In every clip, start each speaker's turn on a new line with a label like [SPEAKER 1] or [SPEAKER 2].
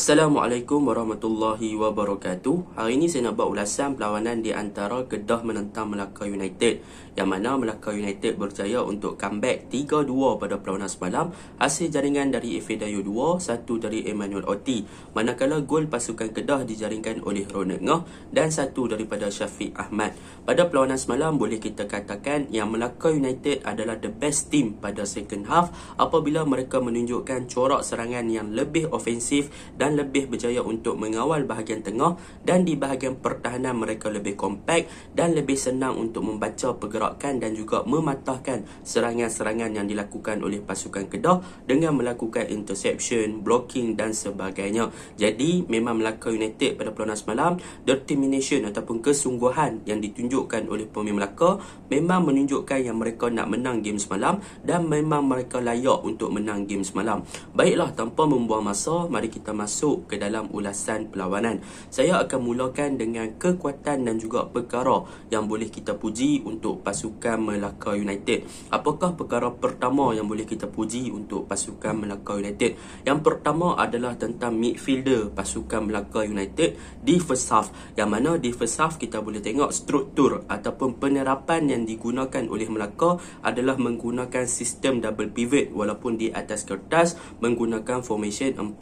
[SPEAKER 1] Assalamualaikum warahmatullahi wabarakatuh. Hari ini saya nak buat ulasan perlawanan di antara Kedah menentang Melaka United yang mana Melaka United berjaya untuk comeback 3-2 pada perlawanan semalam hasil jaringan dari Efedayo 2, satu dari Emmanuel Oti. Manakala gol pasukan Kedah dijaringkan oleh Ronald Ngah dan satu daripada Syafiq Ahmad. Pada perlawanan semalam boleh kita katakan yang Melaka United adalah the best team pada second half apabila mereka menunjukkan corak serangan yang lebih ofensif dan dan lebih berjaya untuk mengawal bahagian tengah dan di bahagian pertahanan mereka lebih kompak dan lebih senang untuk membaca pergerakan dan juga mematahkan serangan-serangan yang dilakukan oleh pasukan Kedah dengan melakukan interception, blocking dan sebagainya. Jadi memang Melaka United pada peluang semalam determination ataupun kesungguhan yang ditunjukkan oleh pemain Melaka memang menunjukkan yang mereka nak menang game semalam dan memang mereka layak untuk menang game semalam. Baiklah tanpa membuang masa mari kita masuk masuk ke dalam ulasan perlawanan. Saya akan mulakan dengan kekuatan dan juga perkara yang boleh kita puji untuk pasukan Melaka United. Apakah perkara pertama yang boleh kita puji untuk pasukan Melaka United? Yang pertama adalah tentang midfielder pasukan Melaka United di first half. Yang mana di first half kita boleh tengok struktur ataupun penerapan yang digunakan oleh Melaka adalah menggunakan sistem double pivot walaupun di atas kertas menggunakan formation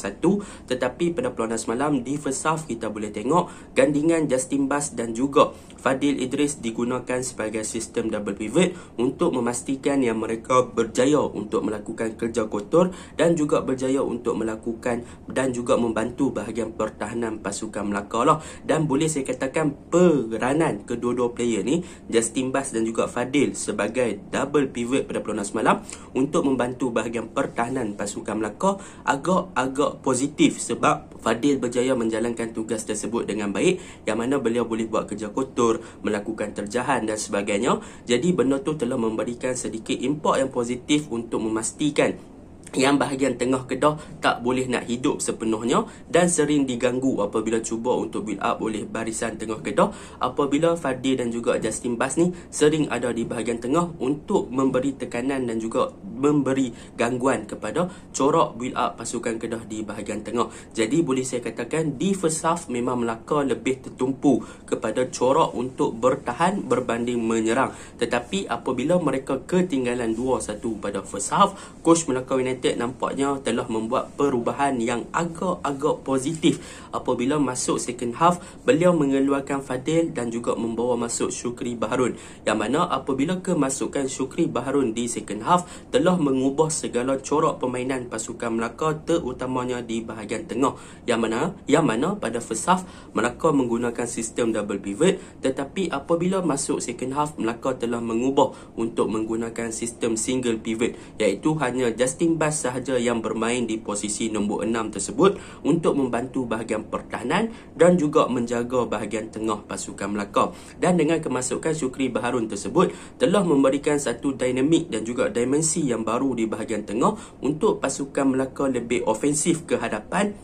[SPEAKER 1] 3-1 tetapi pada peluang semalam di first half kita boleh tengok gandingan Justin Bass dan juga Fadil Idris digunakan sebagai sistem double pivot untuk memastikan yang mereka berjaya untuk melakukan kerja kotor dan juga berjaya untuk melakukan dan juga membantu bahagian pertahanan pasukan Melaka lah dan boleh saya katakan peranan kedua-dua player ni Justin Bass dan juga Fadil sebagai double pivot pada peluang semalam untuk membantu bahagian pertahanan pasukan Melaka agak-agak positif sebab Fadil berjaya menjalankan tugas tersebut dengan baik yang mana beliau boleh buat kerja kotor, melakukan terjahan dan sebagainya. Jadi benar tu telah memberikan sedikit impak yang positif untuk memastikan yang bahagian tengah kedah tak boleh nak hidup sepenuhnya dan sering diganggu apabila cuba untuk build up oleh barisan tengah kedah apabila Fadil dan juga Justin Bass ni sering ada di bahagian tengah untuk memberi tekanan dan juga memberi gangguan kepada corak build up pasukan kedah di bahagian tengah jadi boleh saya katakan di first half memang Melaka lebih tertumpu kepada corak untuk bertahan berbanding menyerang tetapi apabila mereka ketinggalan 2-1 pada first half coach Melaka United United nampaknya telah membuat perubahan yang agak-agak positif apabila masuk second half beliau mengeluarkan Fadil dan juga membawa masuk Syukri Baharun yang mana apabila kemasukan Syukri Baharun di second half telah mengubah segala corak permainan pasukan Melaka terutamanya di bahagian tengah yang mana yang mana pada first half Melaka menggunakan sistem double pivot tetapi apabila masuk second half Melaka telah mengubah untuk menggunakan sistem single pivot iaitu hanya Justin Bass Lucas sahaja yang bermain di posisi nombor 6 tersebut untuk membantu bahagian pertahanan dan juga menjaga bahagian tengah pasukan Melaka. Dan dengan kemasukan Syukri Baharun tersebut telah memberikan satu dinamik dan juga dimensi yang baru di bahagian tengah untuk pasukan Melaka lebih ofensif ke hadapan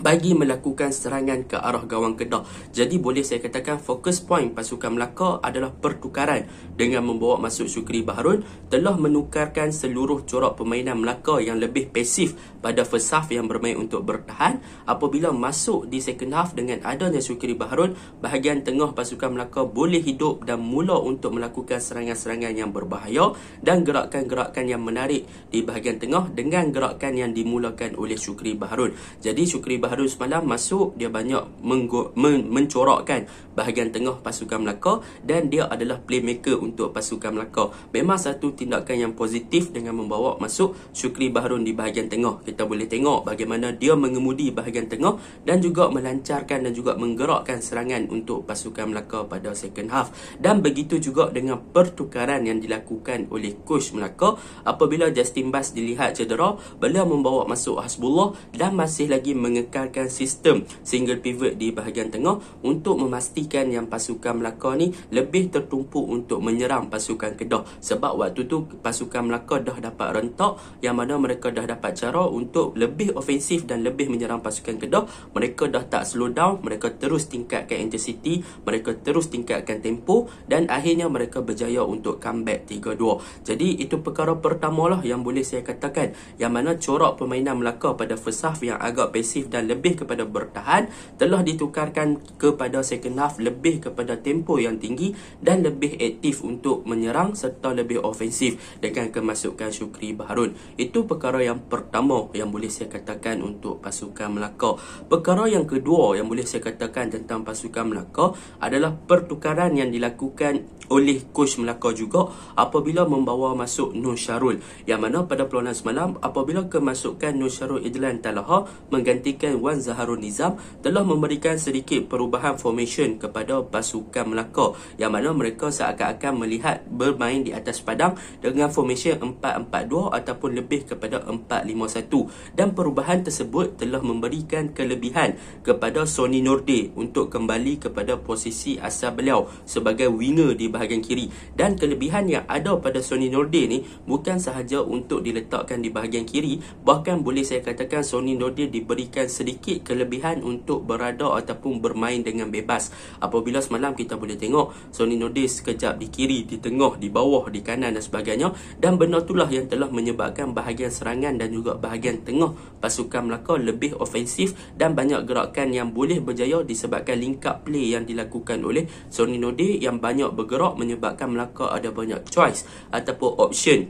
[SPEAKER 1] bagi melakukan serangan ke arah gawang Kedah. Jadi boleh saya katakan fokus point pasukan Melaka adalah pertukaran dengan membawa masuk Syukri Baharun telah menukarkan seluruh corak permainan Melaka yang lebih pasif pada first half yang bermain untuk bertahan apabila masuk di second half dengan adanya Syukri Baharun bahagian tengah pasukan Melaka boleh hidup dan mula untuk melakukan serangan-serangan yang berbahaya dan gerakan-gerakan yang menarik di bahagian tengah dengan gerakan yang dimulakan oleh Syukri Baharun jadi Syukri Baharun semalam masuk dia banyak menggo- men- mencorakkan bahagian tengah pasukan Melaka dan dia adalah playmaker untuk pasukan Melaka memang satu tindakan yang positif dengan membawa masuk Syukri Baharun di bahagian tengah kita boleh tengok bagaimana dia mengemudi bahagian tengah dan juga melancarkan dan juga menggerakkan serangan untuk pasukan Melaka pada second half dan begitu juga dengan pertukaran yang dilakukan oleh coach Melaka apabila Justin Bass dilihat cedera beliau membawa masuk Hasbullah dan masih lagi mengekalkan sistem single pivot di bahagian tengah untuk memastikan yang pasukan Melaka ni lebih tertumpu untuk menyerang pasukan Kedah sebab waktu tu pasukan Melaka dah dapat rentak yang mana mereka dah dapat cara untuk untuk lebih ofensif dan lebih menyerang pasukan Kedah. Mereka dah tak slow down, mereka terus tingkatkan intensity, mereka terus tingkatkan tempo dan akhirnya mereka berjaya untuk comeback 3-2. Jadi itu perkara pertama lah yang boleh saya katakan yang mana corak permainan Melaka pada first half yang agak pasif dan lebih kepada bertahan telah ditukarkan kepada second half lebih kepada tempo yang tinggi dan lebih aktif untuk menyerang serta lebih ofensif dengan kemasukan Syukri Baharun. Itu perkara yang pertama yang boleh saya katakan untuk pasukan Melaka. Perkara yang kedua yang boleh saya katakan tentang pasukan Melaka adalah pertukaran yang dilakukan oleh coach Melaka juga apabila membawa masuk Nur Syarul yang mana pada peluang semalam apabila kemasukan Nur Syarul Idlan Talaha menggantikan Wan Zaharul Nizam telah memberikan sedikit perubahan formation kepada pasukan Melaka yang mana mereka seakan-akan melihat bermain di atas padang dengan formation 4-4-2 ataupun lebih kepada 4-5-1 dan perubahan tersebut telah memberikan kelebihan kepada Sony Norde untuk kembali kepada posisi asal beliau sebagai winger di bahagian kiri dan kelebihan yang ada pada Sony Norde ni bukan sahaja untuk diletakkan di bahagian kiri bahkan boleh saya katakan Sony Norde diberikan sedikit kelebihan untuk berada ataupun bermain dengan bebas apabila semalam kita boleh tengok Sony Norde sekejap di kiri di tengah di bawah di kanan dan sebagainya dan benar itulah yang telah menyebabkan bahagian serangan dan juga bahagian bahagian tengah pasukan Melaka lebih ofensif dan banyak gerakan yang boleh berjaya disebabkan lingkap play yang dilakukan oleh Sonny Nodi yang banyak bergerak menyebabkan Melaka ada banyak choice ataupun option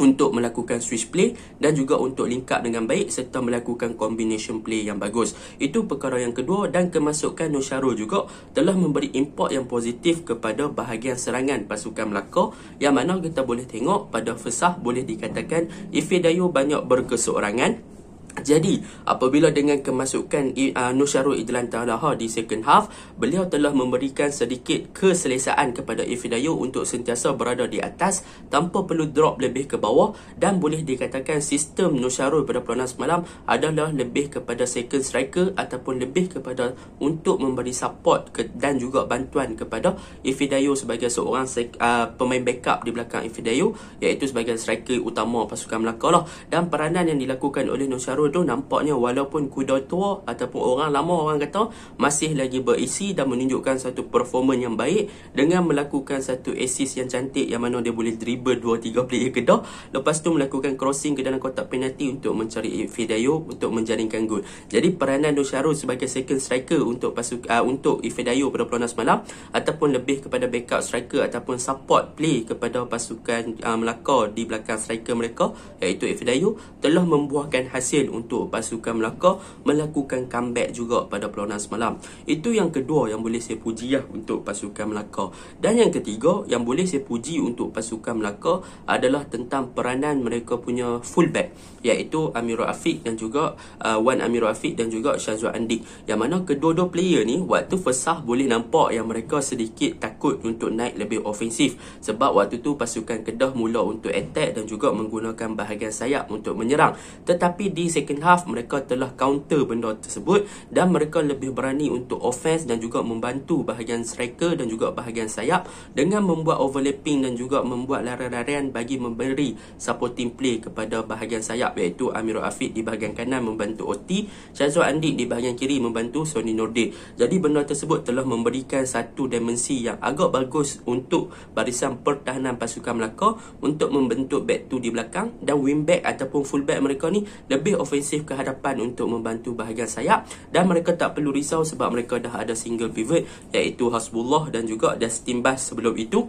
[SPEAKER 1] untuk melakukan switch play dan juga untuk link up dengan baik serta melakukan combination play yang bagus. Itu perkara yang kedua dan kemasukan Nusharul juga telah memberi impak yang positif kepada bahagian serangan pasukan Melaka yang mana kita boleh tengok pada fesah boleh dikatakan Ife Dayo banyak berkesorangan jadi apabila dengan kemasukan uh, Nusyarul Idlan Talaha di second half, beliau telah memberikan sedikit keselesaan kepada Ifidayo untuk sentiasa berada di atas tanpa perlu drop lebih ke bawah dan boleh dikatakan sistem Nusyarul pada perlawanan semalam adalah lebih kepada second striker ataupun lebih kepada untuk memberi support ke, dan juga bantuan kepada Ifidayo sebagai seorang uh, pemain backup di belakang Ifidayo iaitu sebagai striker utama pasukan Melaka lah. dan peranan yang dilakukan oleh Nusyarul baru tu nampaknya walaupun kuda tua ataupun orang lama orang kata masih lagi berisi dan menunjukkan satu performa yang baik dengan melakukan satu assist yang cantik yang mana dia boleh dribble dua tiga player kedah lepas tu melakukan crossing ke dalam kotak penalti untuk mencari Ifedayo untuk menjaringkan gol. Jadi peranan Dosharo sebagai second striker untuk pasuk, uh, ah, untuk Ifedayo pada peluang semalam ataupun lebih kepada backup striker ataupun support play kepada pasukan uh, Melaka di belakang striker mereka iaitu Ifedayo telah membuahkan hasil untuk pasukan Melaka melakukan comeback juga pada perlawanan semalam. Itu yang kedua yang boleh saya puji lah untuk pasukan Melaka. Dan yang ketiga yang boleh saya puji untuk pasukan Melaka adalah tentang peranan mereka punya fullback iaitu Amirul Afiq dan juga uh, Wan Amirul Afiq dan juga Syazwan Andik yang mana kedua-dua player ni waktu fesah boleh nampak yang mereka sedikit takut untuk naik lebih ofensif sebab waktu tu pasukan Kedah mula untuk attack dan juga menggunakan bahagian sayap untuk menyerang tetapi di second half mereka telah counter benda tersebut dan mereka lebih berani untuk offense dan juga membantu bahagian striker dan juga bahagian sayap dengan membuat overlapping dan juga membuat larian-larian bagi memberi supporting play kepada bahagian sayap iaitu Amirul Afid di bahagian kanan membantu Oti, Syazwa Andi di bahagian kiri membantu Sony Nordic. Jadi benda tersebut telah memberikan satu dimensi yang agak bagus untuk barisan pertahanan pasukan Melaka untuk membentuk back two di belakang dan wing back ataupun full back mereka ni lebih off ofensif ke hadapan untuk membantu bahagian sayap dan mereka tak perlu risau sebab mereka dah ada single pivot iaitu Hasbullah dan juga Dustin Bass sebelum itu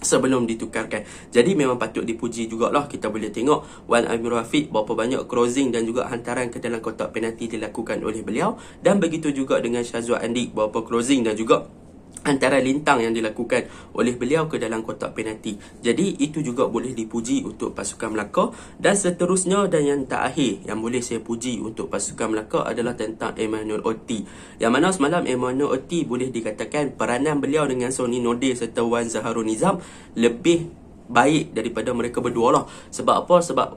[SPEAKER 1] sebelum ditukarkan. Jadi memang patut dipuji jugalah kita boleh tengok Wan Amir Rafiq berapa banyak crossing dan juga hantaran ke dalam kotak penalti dilakukan oleh beliau dan begitu juga dengan Syazwa Andik berapa crossing dan juga antara lintang yang dilakukan oleh beliau ke dalam kotak penalti. Jadi itu juga boleh dipuji untuk pasukan Melaka dan seterusnya dan yang tak terakhir yang boleh saya puji untuk pasukan Melaka adalah tentang Emmanuel Oti. Yang mana semalam Emmanuel Oti boleh dikatakan peranan beliau dengan Sony Node serta Wan Zaharul Nizam lebih baik daripada mereka berdua lah. Sebab apa? Sebab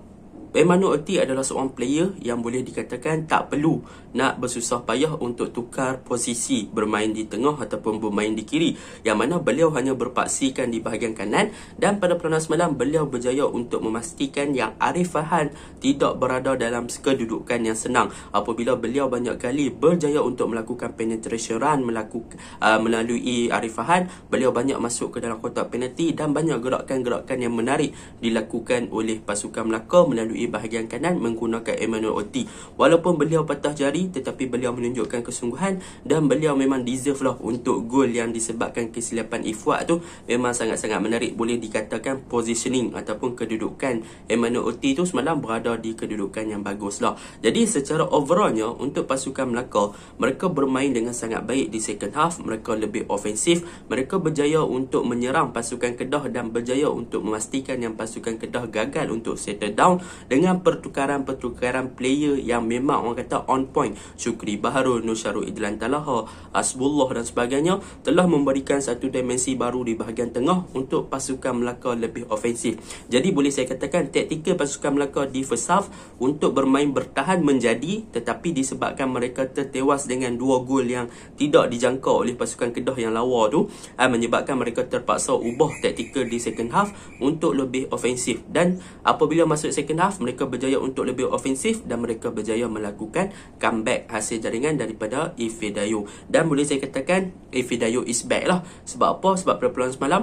[SPEAKER 1] Emmanuel Otti adalah seorang player yang boleh dikatakan tak perlu nak bersusah payah untuk tukar posisi bermain di tengah ataupun bermain di kiri yang mana beliau hanya berpaksikan di bahagian kanan dan pada peranan semalam beliau berjaya untuk memastikan yang Arif Fahan tidak berada dalam kedudukan yang senang apabila beliau banyak kali berjaya untuk melakukan penetration run melakukan, uh, melalui Arif Fahan beliau banyak masuk ke dalam kotak penalti dan banyak gerakan-gerakan yang menarik dilakukan oleh pasukan Melaka melalui di bahagian kanan menggunakan Emmanuel Oti. Walaupun beliau patah jari tetapi beliau menunjukkan kesungguhan dan beliau memang deserve lah untuk gol yang disebabkan kesilapan Ifuat tu memang sangat-sangat menarik boleh dikatakan positioning ataupun kedudukan Emmanuel Oti tu semalam berada di kedudukan yang bagus lah. Jadi secara overallnya untuk pasukan Melaka mereka bermain dengan sangat baik di second half mereka lebih ofensif mereka berjaya untuk menyerang pasukan Kedah dan berjaya untuk memastikan yang pasukan Kedah gagal untuk settle down dengan pertukaran-pertukaran player yang memang orang kata on point Syukri Baharul, Nusyarul Idlan Talaha, Asbullah dan sebagainya telah memberikan satu dimensi baru di bahagian tengah untuk pasukan Melaka lebih ofensif. Jadi boleh saya katakan taktika pasukan Melaka di first half untuk bermain bertahan menjadi tetapi disebabkan mereka tertewas dengan dua gol yang tidak dijangka oleh pasukan Kedah yang lawa tu eh, menyebabkan mereka terpaksa ubah taktika di second half untuk lebih ofensif dan apabila masuk second half mereka berjaya untuk lebih ofensif dan mereka berjaya melakukan comeback hasil jaringan daripada Ifedayo dan boleh saya katakan Ifedayo is back lah sebab apa sebab perlawanan semalam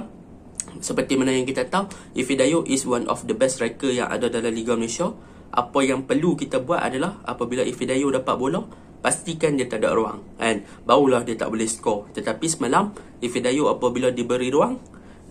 [SPEAKER 1] seperti mana yang kita tahu Ifedayo is one of the best striker yang ada dalam Liga Malaysia apa yang perlu kita buat adalah apabila Ifedayo dapat bola pastikan dia tak ada ruang and barulah dia tak boleh skor tetapi semalam Ifedayo apabila diberi ruang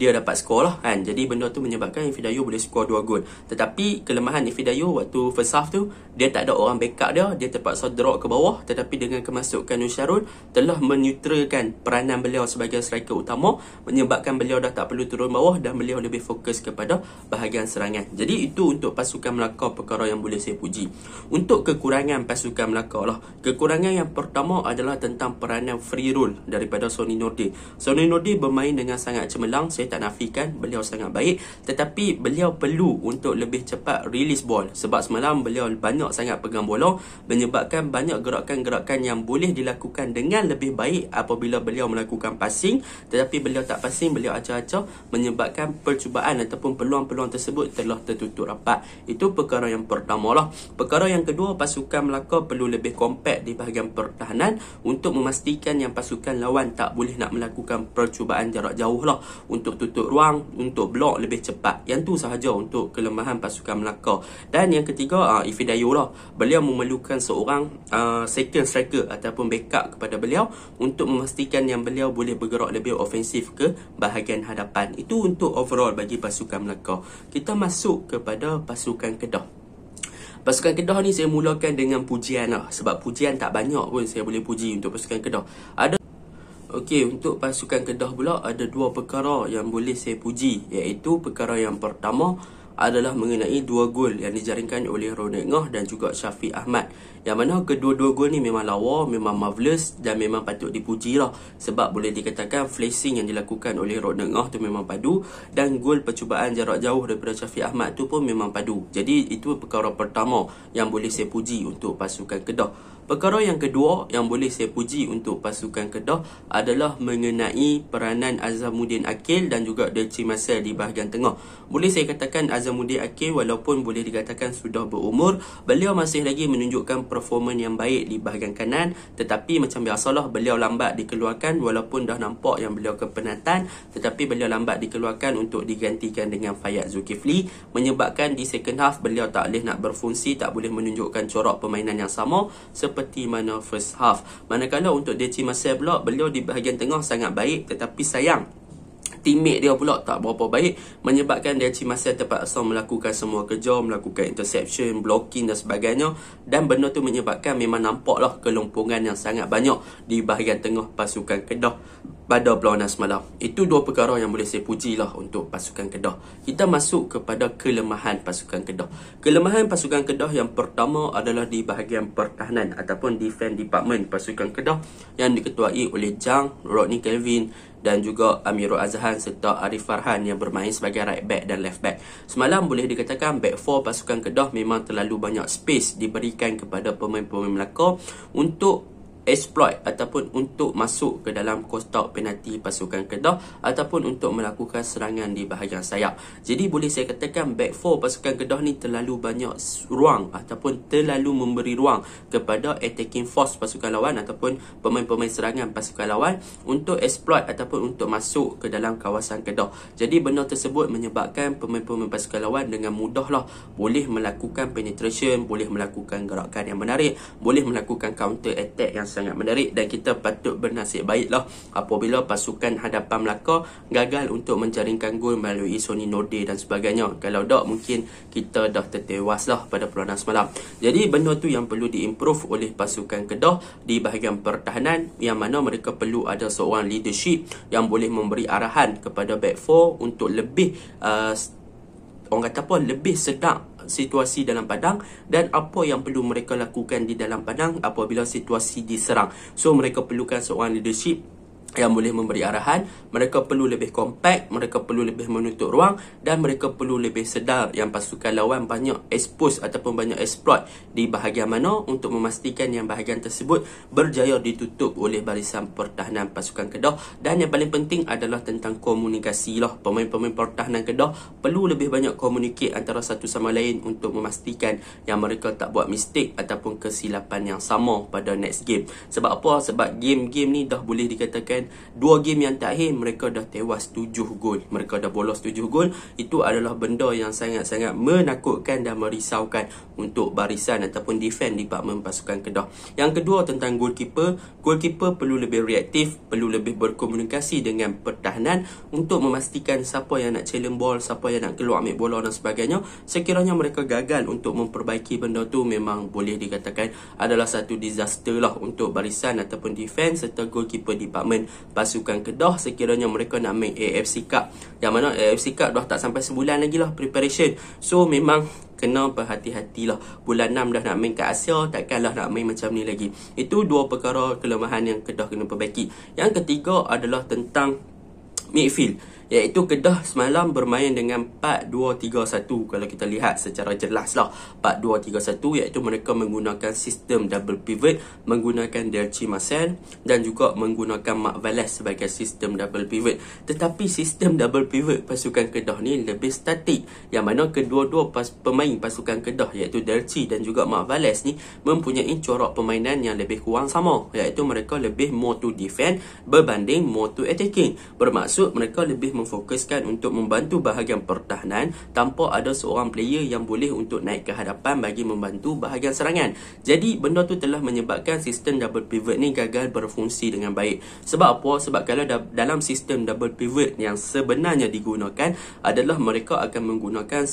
[SPEAKER 1] dia dapat skor lah kan. Jadi benda tu menyebabkan Ifidayu boleh skor 2 gol. Tetapi kelemahan Ifidayu waktu first half tu, dia tak ada orang backup dia. Dia terpaksa drop ke bawah. Tetapi dengan kemasukan Nusyarul, telah menutralkan peranan beliau sebagai striker utama. Menyebabkan beliau dah tak perlu turun bawah dan beliau lebih fokus kepada bahagian serangan. Jadi itu untuk pasukan Melaka perkara yang boleh saya puji. Untuk kekurangan pasukan Melaka lah. Kekurangan yang pertama adalah tentang peranan free roll daripada Sony Nordi. Sony Nordi bermain dengan sangat cemerlang. Saya tak nafikan beliau sangat baik tetapi beliau perlu untuk lebih cepat release ball sebab semalam beliau banyak sangat pegang bolong menyebabkan banyak gerakan-gerakan yang boleh dilakukan dengan lebih baik apabila beliau melakukan passing tetapi beliau tak passing beliau acah-acah menyebabkan percubaan ataupun peluang-peluang tersebut telah tertutup rapat itu perkara yang pertama lah perkara yang kedua pasukan Melaka perlu lebih kompak di bahagian pertahanan untuk memastikan yang pasukan lawan tak boleh nak melakukan percubaan jarak jauh lah untuk tutup ruang untuk blok lebih cepat. Yang tu sahaja untuk kelemahan pasukan Melaka. Dan yang ketiga, uh, ah, Ifidayo lah. Beliau memerlukan seorang uh, second striker ataupun backup kepada beliau untuk memastikan yang beliau boleh bergerak lebih ofensif ke bahagian hadapan. Itu untuk overall bagi pasukan Melaka. Kita masuk kepada pasukan Kedah. Pasukan Kedah ni saya mulakan dengan pujian lah. Sebab pujian tak banyak pun saya boleh puji untuk pasukan Kedah. Ada Okey, untuk pasukan Kedah pula ada dua perkara yang boleh saya puji iaitu perkara yang pertama adalah mengenai dua gol yang dijaringkan oleh Ronald Ngah dan juga Syafiq Ahmad yang mana kedua-dua gol ni memang lawa, memang marvelous dan memang patut dipuji lah. Sebab boleh dikatakan flashing yang dilakukan oleh Rod Nengah tu memang padu. Dan gol percubaan jarak jauh daripada Syafiq Ahmad tu pun memang padu. Jadi itu perkara pertama yang boleh saya puji untuk pasukan Kedah. Perkara yang kedua yang boleh saya puji untuk pasukan Kedah adalah mengenai peranan Azamuddin Akil dan juga Deci Masa di bahagian tengah. Boleh saya katakan Azamuddin Akil walaupun boleh dikatakan sudah berumur, beliau masih lagi menunjukkan performance yang baik di bahagian kanan tetapi macam biasalah beliau lambat dikeluarkan walaupun dah nampak yang beliau kepenatan tetapi beliau lambat dikeluarkan untuk digantikan dengan Fayyad Zulkifli menyebabkan di second half beliau tak boleh nak berfungsi tak boleh menunjukkan corak permainan yang sama seperti mana first half manakala untuk Deci Masel pula beliau di bahagian tengah sangat baik tetapi sayang teammate dia pula tak berapa baik menyebabkan dia Reggie Marcel terpaksa melakukan semua kerja melakukan interception blocking dan sebagainya dan benda tu menyebabkan memang lah kelompongan yang sangat banyak di bahagian tengah pasukan Kedah pada perlawanan semalam itu dua perkara yang boleh saya puji lah untuk pasukan Kedah kita masuk kepada kelemahan pasukan Kedah kelemahan pasukan Kedah yang pertama adalah di bahagian pertahanan ataupun defense department pasukan Kedah yang diketuai oleh Jang Rodney Kelvin dan juga Amirul Azhan serta Arif Farhan yang bermain sebagai right back dan left back. Semalam boleh dikatakan back four pasukan Kedah memang terlalu banyak space diberikan kepada pemain-pemain Melaka untuk exploit ataupun untuk masuk ke dalam kotak penalti pasukan Kedah ataupun untuk melakukan serangan di bahagian sayap. Jadi boleh saya katakan back four pasukan Kedah ni terlalu banyak ruang ataupun terlalu memberi ruang kepada attacking force pasukan lawan ataupun pemain-pemain serangan pasukan lawan untuk exploit ataupun untuk masuk ke dalam kawasan Kedah. Jadi benda tersebut menyebabkan pemain-pemain pasukan lawan dengan mudah mudahlah boleh melakukan penetration, boleh melakukan gerakan yang menarik, boleh melakukan counter attack yang sangat menarik dan kita patut bernasib baiklah apabila pasukan hadapan Melaka gagal untuk menjaringkan gol melalui Sony Norde dan sebagainya. Kalau tak mungkin kita dah tertewas lah pada perlawanan semalam. Jadi benda tu yang perlu diimprove oleh pasukan Kedah di bahagian pertahanan yang mana mereka perlu ada seorang leadership yang boleh memberi arahan kepada back four untuk lebih uh, orang kata apa lebih sedap situasi dalam padang dan apa yang perlu mereka lakukan di dalam padang apabila situasi diserang. So mereka perlukan seorang leadership yang boleh memberi arahan, mereka perlu lebih kompak, mereka perlu lebih menutup ruang dan mereka perlu lebih sedar yang pasukan lawan banyak expose ataupun banyak exploit di bahagian mana untuk memastikan yang bahagian tersebut berjaya ditutup oleh barisan pertahanan pasukan Kedah dan yang paling penting adalah tentang komunikasi lah pemain-pemain pertahanan Kedah perlu lebih banyak komunikasi antara satu sama lain untuk memastikan yang mereka tak buat mistake ataupun kesilapan yang sama pada next game sebab apa? sebab game-game ni dah boleh dikatakan dan dua game yang terakhir mereka dah tewas tujuh gol. Mereka dah bolos tujuh gol. Itu adalah benda yang sangat-sangat menakutkan dan merisaukan untuk barisan ataupun defend department pasukan Kedah. Yang kedua tentang goalkeeper, goalkeeper perlu lebih reaktif, perlu lebih berkomunikasi dengan pertahanan untuk memastikan siapa yang nak challenge ball, siapa yang nak keluar ambil bola dan sebagainya. Sekiranya mereka gagal untuk memperbaiki benda tu memang boleh dikatakan adalah satu disaster lah untuk barisan ataupun defense serta goalkeeper department pasukan Kedah sekiranya mereka nak main AFC Cup yang mana AFC Cup dah tak sampai sebulan lagi lah preparation so memang kena berhati hati lah bulan 6 dah nak main kat Asia takkan lah nak main macam ni lagi itu dua perkara kelemahan yang Kedah kena perbaiki yang ketiga adalah tentang midfield iaitu Kedah semalam bermain dengan 4-2-3-1 kalau kita lihat secara jelas lah 4-2-3-1 iaitu mereka menggunakan sistem double pivot menggunakan Delci Masen dan juga menggunakan Mark Vales sebagai sistem double pivot tetapi sistem double pivot pasukan Kedah ni lebih statik yang mana kedua-dua pas pemain pasukan Kedah iaitu Delci dan juga Mark Vales ni mempunyai corak permainan yang lebih kurang sama iaitu mereka lebih more to defend berbanding more to attacking bermaksud mereka lebih memfokuskan untuk membantu bahagian pertahanan tanpa ada seorang player yang boleh untuk naik ke hadapan bagi membantu bahagian serangan. Jadi benda tu telah menyebabkan sistem double pivot ni gagal berfungsi dengan baik. Sebab apa? Sebab kalau da- dalam sistem double pivot yang sebenarnya digunakan adalah mereka akan menggunakan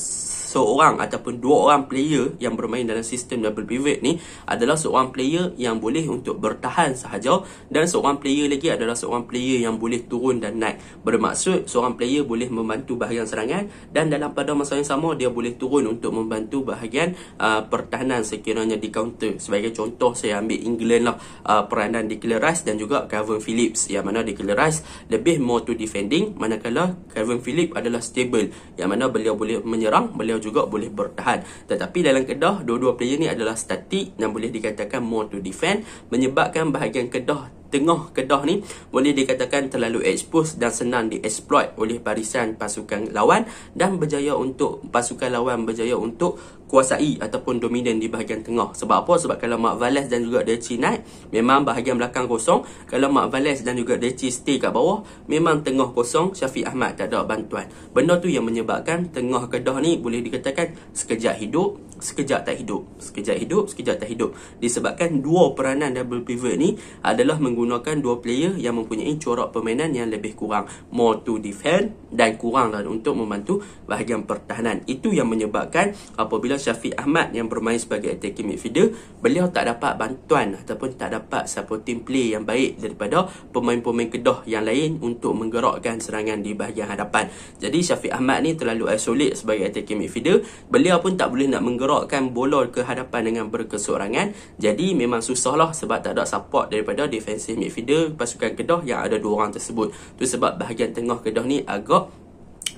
[SPEAKER 1] seorang ataupun dua orang player yang bermain dalam sistem double pivot ni adalah seorang player yang boleh untuk bertahan sahaja dan seorang player lagi adalah seorang player yang boleh turun dan naik. Bermaksud so seorang player boleh membantu bahagian serangan dan dalam pada masa yang sama dia boleh turun untuk membantu bahagian uh, pertahanan sekiranya di counter sebagai contoh saya ambil England lah uh, peranan di Killer Rice dan juga Calvin Phillips yang mana di Killer Rice lebih more to defending manakala Calvin Phillips adalah stable yang mana beliau boleh menyerang beliau juga boleh bertahan tetapi dalam kedah dua-dua player ni adalah statik yang boleh dikatakan more to defend menyebabkan bahagian kedah tengah Kedah ni boleh dikatakan terlalu expose dan senang dieksploit oleh barisan pasukan lawan dan berjaya untuk pasukan lawan berjaya untuk kuasai ataupun dominan di bahagian tengah. Sebab apa? Sebab kalau Mark Valles dan juga Dechi naik, memang bahagian belakang kosong. Kalau Mark Valles dan juga Dechi stay kat bawah, memang tengah kosong Syafiq Ahmad tak ada bantuan. Benda tu yang menyebabkan tengah kedah ni boleh dikatakan sekejap hidup, sekejap tak hidup. Sekejap hidup, sekejap tak hidup. Disebabkan dua peranan double pivot ni adalah menggunakan dua player yang mempunyai corak permainan yang lebih kurang. More to defend dan kurang dan lah untuk membantu bahagian pertahanan. Itu yang menyebabkan apabila dengan Syafiq Ahmad yang bermain sebagai attacking midfielder, beliau tak dapat bantuan ataupun tak dapat supporting play yang baik daripada pemain-pemain Kedah yang lain untuk menggerakkan serangan di bahagian hadapan. Jadi Syafiq Ahmad ni terlalu isolate sebagai attacking midfielder, beliau pun tak boleh nak menggerakkan bola ke hadapan dengan berkesorangan. Jadi memang susahlah sebab tak ada support daripada defensive midfielder pasukan Kedah yang ada dua orang tersebut. Tu sebab bahagian tengah Kedah ni agak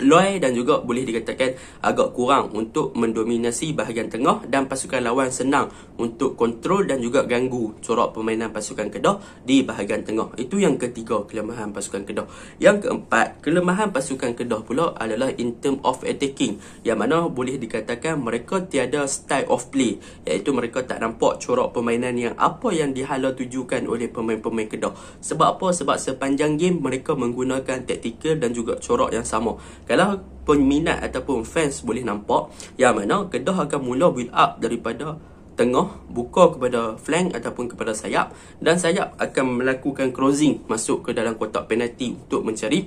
[SPEAKER 1] loy dan juga boleh dikatakan agak kurang untuk mendominasi bahagian tengah dan pasukan lawan senang untuk kontrol dan juga ganggu corak permainan pasukan Kedah di bahagian tengah. Itu yang ketiga kelemahan pasukan Kedah. Yang keempat, kelemahan pasukan Kedah pula adalah in term of attacking yang mana boleh dikatakan mereka tiada style of play iaitu mereka tak nampak corak permainan yang apa yang dihala tujukan oleh pemain-pemain Kedah. Sebab apa? Sebab sepanjang game mereka menggunakan taktikal dan juga corak yang sama kalau peminat ataupun fans boleh nampak yang mana Kedah akan mula build up daripada tengah buka kepada flank ataupun kepada sayap dan sayap akan melakukan crossing masuk ke dalam kotak penalti untuk mencari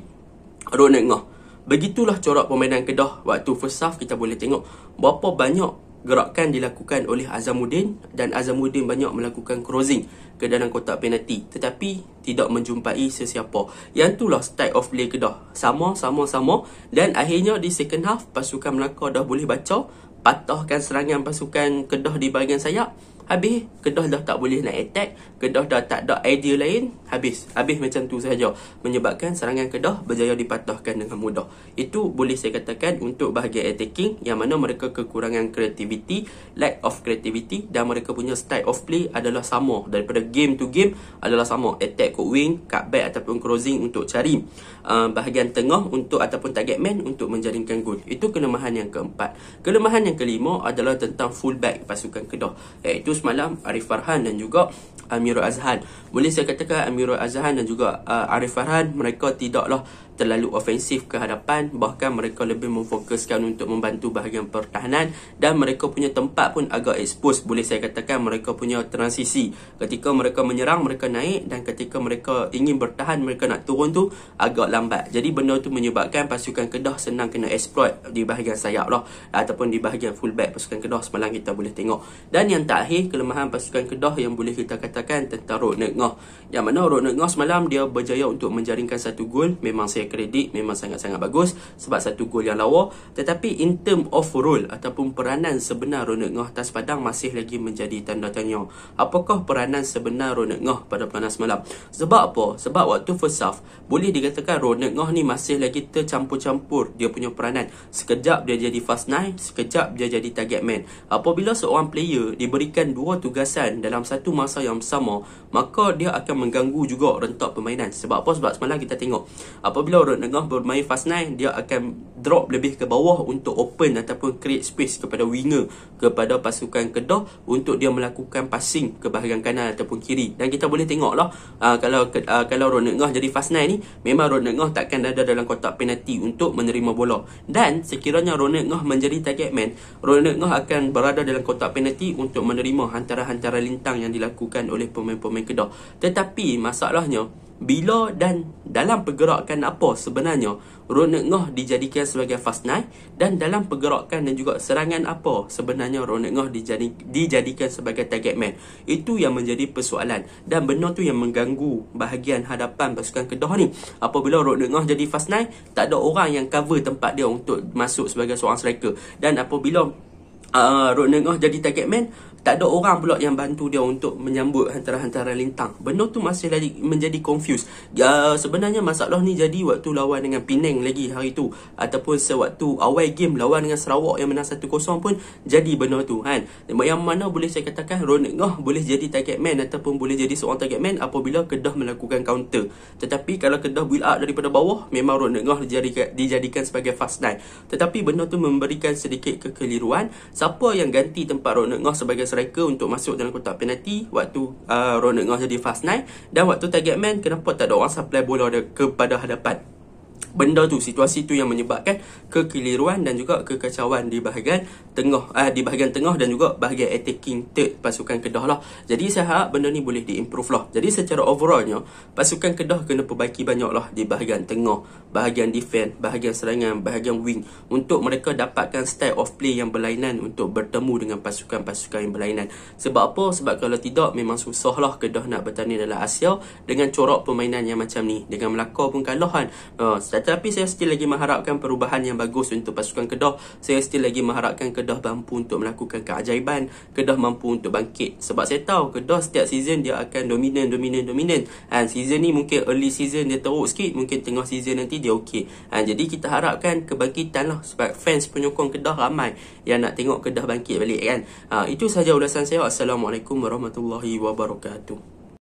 [SPEAKER 1] Ronald Ngah. Begitulah corak permainan Kedah waktu first half kita boleh tengok berapa banyak gerakan dilakukan oleh Azamuddin dan Azamuddin banyak melakukan crossing ke dalam kotak penalti tetapi tidak menjumpai sesiapa. Yang itulah style of play Kedah. Sama, sama, sama dan akhirnya di second half pasukan Melaka dah boleh baca patahkan serangan pasukan Kedah di bahagian sayap Habis Kedah dah tak boleh nak attack Kedah dah tak ada idea lain Habis Habis macam tu sahaja Menyebabkan serangan Kedah Berjaya dipatahkan dengan mudah Itu boleh saya katakan Untuk bahagian attacking Yang mana mereka kekurangan kreativiti Lack of kreativiti Dan mereka punya style of play Adalah sama Daripada game to game Adalah sama Attack ke wing Cut back ataupun crossing Untuk cari uh, Bahagian tengah Untuk ataupun target man Untuk menjaringkan gol Itu kelemahan yang keempat Kelemahan yang kelima Adalah tentang fullback pasukan Kedah Iaitu iaitu semalam Arif Farhan dan juga Amirul Azhan. Boleh saya katakan Amirul Azhan dan juga uh, Arif Farhan mereka tidaklah terlalu ofensif ke hadapan bahkan mereka lebih memfokuskan untuk membantu bahagian pertahanan dan mereka punya tempat pun agak expose. boleh saya katakan mereka punya transisi ketika mereka menyerang mereka naik dan ketika mereka ingin bertahan mereka nak turun tu agak lambat jadi benda tu menyebabkan pasukan Kedah senang kena exploit di bahagian sayap lah ataupun di bahagian fullback pasukan Kedah semalam kita boleh tengok dan yang terakhir kelemahan pasukan Kedah yang boleh kita katakan tentang Rodney Ngoh yang mana Rodney Ngoh semalam dia berjaya untuk menjaringkan satu gol memang saya saya kredit memang sangat-sangat bagus sebab satu gol yang lawa tetapi in term of role ataupun peranan sebenar Ronald Ngoh atas padang masih lagi menjadi tanda tanya apakah peranan sebenar Ronald Ngoh pada panas semalam? sebab apa sebab waktu first half boleh dikatakan Ronald Ngoh ni masih lagi tercampur-campur dia punya peranan sekejap dia jadi fast nine sekejap dia jadi target man apabila seorang player diberikan dua tugasan dalam satu masa yang sama maka dia akan mengganggu juga rentak permainan sebab apa sebab semalam kita tengok apabila apabila orang tengah bermain fast nine dia akan drop lebih ke bawah untuk open ataupun create space kepada winger kepada pasukan Kedah untuk dia melakukan passing ke bahagian kanan ataupun kiri dan kita boleh tengoklah uh, kalau uh, kalau orang tengah jadi fast nine ni memang orang tengah takkan ada dalam kotak penalti untuk menerima bola dan sekiranya orang tengah menjadi target man orang tengah akan berada dalam kotak penalti untuk menerima hantaran-hantaran lintang yang dilakukan oleh pemain-pemain Kedah tetapi masalahnya bila dan dalam pergerakan apa sebenarnya Ronald Ngoh dijadikan sebagai Fast Nine dan dalam pergerakan dan juga serangan apa sebenarnya Ronald Ngoh dijadi, dijadikan sebagai target man. Itu yang menjadi persoalan dan benda tu yang mengganggu bahagian hadapan pasukan Kedah ni. Apabila Ronald Ngoh jadi Fast Nine, tak ada orang yang cover tempat dia untuk masuk sebagai seorang striker. Dan apabila uh, Ronald Ngoh jadi target man, tak ada orang pula yang bantu dia untuk menyambut hantaran-hantaran lintang. Benda tu masih lagi menjadi confused. Ya, sebenarnya masalah ni jadi waktu lawan dengan Penang lagi hari tu. Ataupun sewaktu awal game lawan dengan Sarawak yang menang 1-0 pun jadi benda tu kan. Yang mana boleh saya katakan Ronald Ngoh boleh jadi target man ataupun boleh jadi seorang target man apabila Kedah melakukan counter. Tetapi kalau Kedah build up daripada bawah, memang Ronald Ngoh dijadikan, sebagai fast nine. Tetapi benda tu memberikan sedikit kekeliruan. Siapa yang ganti tempat Ronald Ngoh sebagai striker untuk masuk dalam kotak penalti waktu uh, Ronald Ngoh jadi fast nine dan waktu target man kenapa tak ada orang supply bola kepada hadapan benda tu situasi tu yang menyebabkan kekeliruan dan juga kekacauan di bahagian tengah uh, di bahagian tengah dan juga bahagian attacking third pasukan Kedah lah. Jadi saya harap benda ni boleh diimprove lah. Jadi secara overallnya pasukan Kedah kena perbaiki banyak lah di bahagian tengah, bahagian defense, bahagian serangan, bahagian wing untuk mereka dapatkan style of play yang berlainan untuk bertemu dengan pasukan-pasukan yang berlainan. Sebab apa? Sebab kalau tidak memang susah lah Kedah nak bertanding dalam Asia dengan corak permainan yang macam ni. Dengan Melaka pun kalah kan. Uh, tetapi saya still lagi mengharapkan perubahan yang bagus untuk pasukan Kedah. Saya still lagi mengharapkan Kedah mampu untuk melakukan keajaiban. Kedah mampu untuk bangkit. Sebab saya tahu Kedah setiap season dia akan dominan, dominan, dominan. And season ni mungkin early season dia teruk sikit. Mungkin tengah season nanti dia okay. And jadi kita harapkan kebangkitan lah. Sebab fans penyokong Kedah ramai yang nak tengok Kedah bangkit balik kan. Ha, itu sahaja ulasan saya. Assalamualaikum warahmatullahi wabarakatuh.